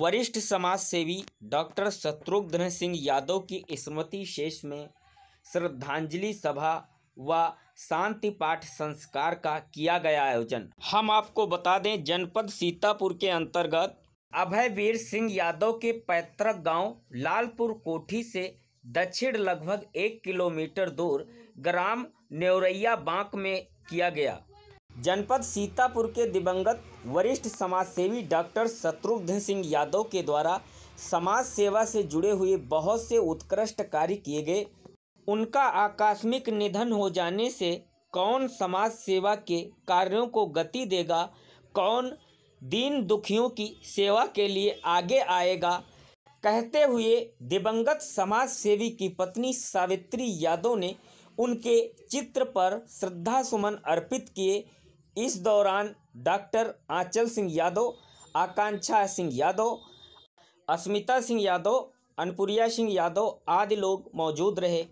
वरिष्ठ समाज सेवी डॉक्टर शत्रुघ्न सिंह यादव की स्मृति शेष में श्रद्धांजलि सभा व शांति पाठ संस्कार का किया गया आयोजन हम आपको बता दें जनपद सीतापुर के अंतर्गत अभयवीर सिंह यादव के पैतृक गांव लालपुर कोठी से दक्षिण लगभग एक किलोमीटर दूर ग्राम नेवरैया बांक में किया गया जनपद सीतापुर के दिवंगत वरिष्ठ समाजसेवी डॉक्टर शत्रुघ्न सिंह यादव के द्वारा समाज सेवा से जुड़े हुए बहुत से उत्कृष्ट कार्य किए गए उनका आकस्मिक निधन हो जाने से कौन समाज सेवा के कार्यों को गति देगा कौन दीन दुखियों की सेवा के लिए आगे आएगा कहते हुए दिवंगत समाज सेवी की पत्नी सावित्री यादव ने उनके चित्र पर श्रद्धा सुमन अर्पित किए इस दौरान डॉक्टर आंचल सिंह यादव आकांक्षा सिंह यादव अस्मिता सिंह यादव अनपुरिया सिंह यादव आदि लोग मौजूद रहे